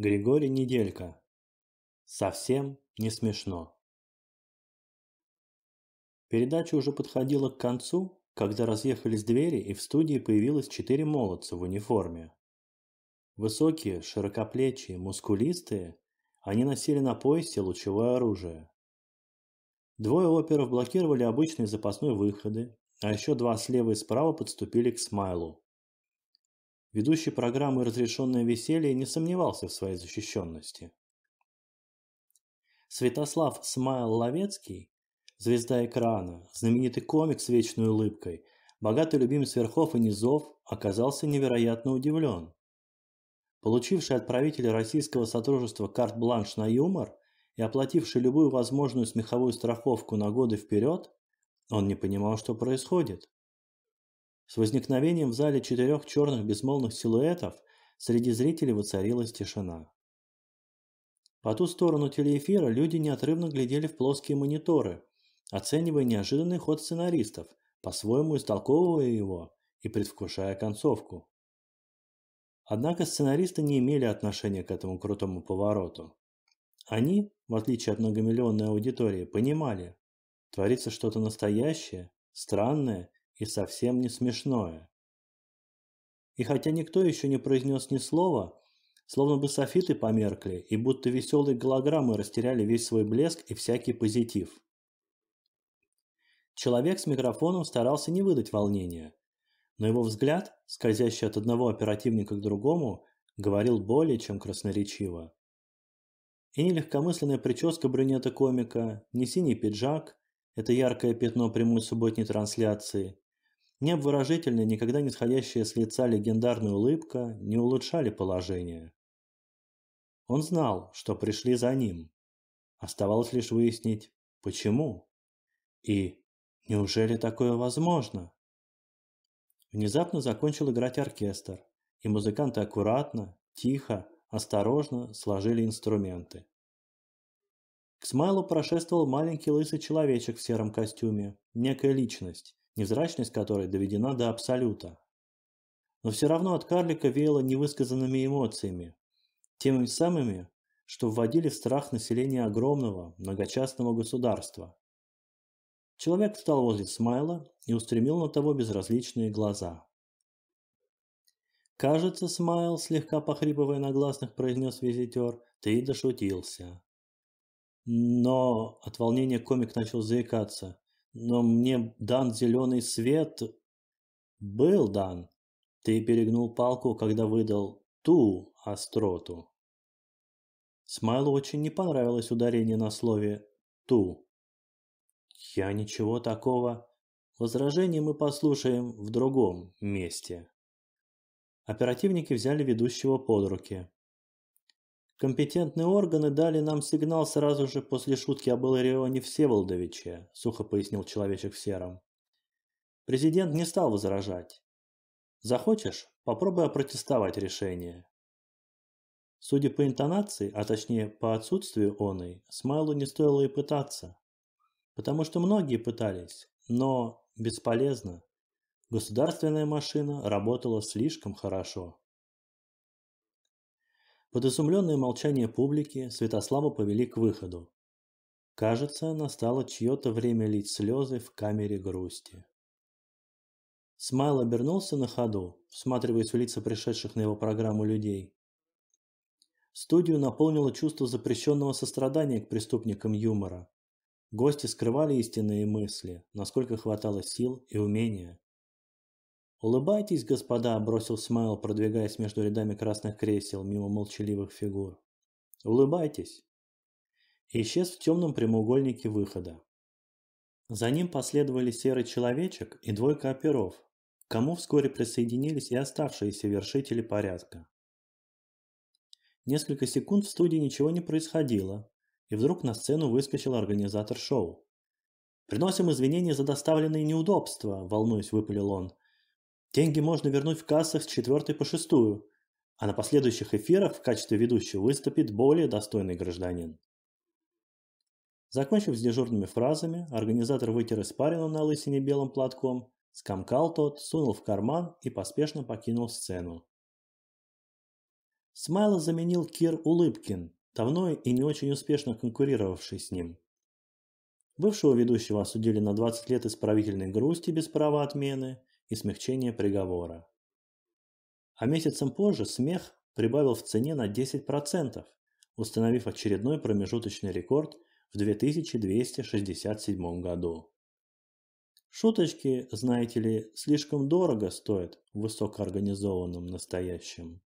Григорий Неделька. Совсем не смешно. Передача уже подходила к концу, когда разъехались двери и в студии появилось четыре молодца в униформе. Высокие, широкоплечие, мускулистые, они носили на поясе лучевое оружие. Двое оперов блокировали обычные запасные выходы, а еще два слева и справа подступили к Смайлу. Ведущий программы «Разрешенное веселье» не сомневался в своей защищенности. Святослав Смайл Ловецкий, звезда экрана, знаменитый комик с вечной улыбкой, богатый любимец верхов и низов, оказался невероятно удивлен. Получивший от правителя Российского сотрудничества карт-бланш на юмор и оплативший любую возможную смеховую страховку на годы вперед, он не понимал, что происходит. С возникновением в зале четырех черных безмолвных силуэтов среди зрителей воцарилась тишина. По ту сторону телеэфира люди неотрывно глядели в плоские мониторы, оценивая неожиданный ход сценаристов, по-своему истолковывая его и предвкушая концовку. Однако сценаристы не имели отношения к этому крутому повороту. Они, в отличие от многомиллионной аудитории, понимали, творится что-то настоящее, странное и совсем не смешное. И хотя никто еще не произнес ни слова, словно бы софиты померкли и будто веселые голограммы растеряли весь свой блеск и всякий позитив. Человек с микрофоном старался не выдать волнения, но его взгляд, скользящий от одного оперативника к другому, говорил более чем красноречиво. И ни легкомысленная прическа брюнета-комика, ни синий пиджак – это яркое пятно прямой субботней трансляции, Необворожительная, никогда не сходящая с лица легендарная улыбка не улучшали положение. Он знал, что пришли за ним. Оставалось лишь выяснить, почему. И неужели такое возможно? Внезапно закончил играть оркестр, и музыканты аккуратно, тихо, осторожно сложили инструменты. К Смайлу прошествовал маленький лысый человечек в сером костюме, некая личность невзрачность которой доведена до абсолюта. Но все равно от карлика веяло невысказанными эмоциями, теми самыми, что вводили в страх население огромного, многочастного государства. Человек встал возле Смайла и устремил на того безразличные глаза. «Кажется, Смайл, слегка похрипывая на гласных, произнес визитер, ты дошутился». Но от волнения комик начал заикаться но мне дан зеленый свет. Был дан. Ты перегнул палку, когда выдал ту остроту. Смайлу очень не понравилось ударение на слове «ту». «Я ничего такого. Возражение мы послушаем в другом месте». Оперативники взяли ведущего под руки. «Компетентные органы дали нам сигнал сразу же после шутки об Иларионе Всеволодовиче», – сухо пояснил человечек в сером. Президент не стал возражать. «Захочешь, попробуй опротестовать решение». Судя по интонации, а точнее по отсутствию оной, Смайлу не стоило и пытаться. Потому что многие пытались, но бесполезно. Государственная машина работала слишком хорошо. Под изумленное молчание публики Святославу повели к выходу. Кажется, настало чье-то время лить слезы в камере грусти. Смайл обернулся на ходу, всматриваясь в лица пришедших на его программу людей. Студию наполнило чувство запрещенного сострадания к преступникам юмора. Гости скрывали истинные мысли, насколько хватало сил и умения. «Улыбайтесь, господа!» – бросил Смайл, продвигаясь между рядами красных кресел мимо молчаливых фигур. «Улыбайтесь!» И исчез в темном прямоугольнике выхода. За ним последовали серый человечек и двойка оперов, к кому вскоре присоединились и оставшиеся вершители порядка. Несколько секунд в студии ничего не происходило, и вдруг на сцену выскочил организатор шоу. «Приносим извинения за доставленные неудобства», – волнуясь, выпалил он. Деньги можно вернуть в кассах с четвертой по шестую, а на последующих эфирах в качестве ведущего выступит более достойный гражданин. Закончив с дежурными фразами, организатор вытер испарину на лысине белым платком, скомкал тот, сунул в карман и поспешно покинул сцену. Смайла заменил Кир Улыбкин, давно и не очень успешно конкурировавший с ним. Бывшего ведущего осудили на 20 лет исправительной грусти без права отмены, и смягчение приговора. А месяцем позже смех прибавил в цене на 10%, установив очередной промежуточный рекорд в 2267 году. Шуточки, знаете ли, слишком дорого стоят в высокоорганизованном настоящем.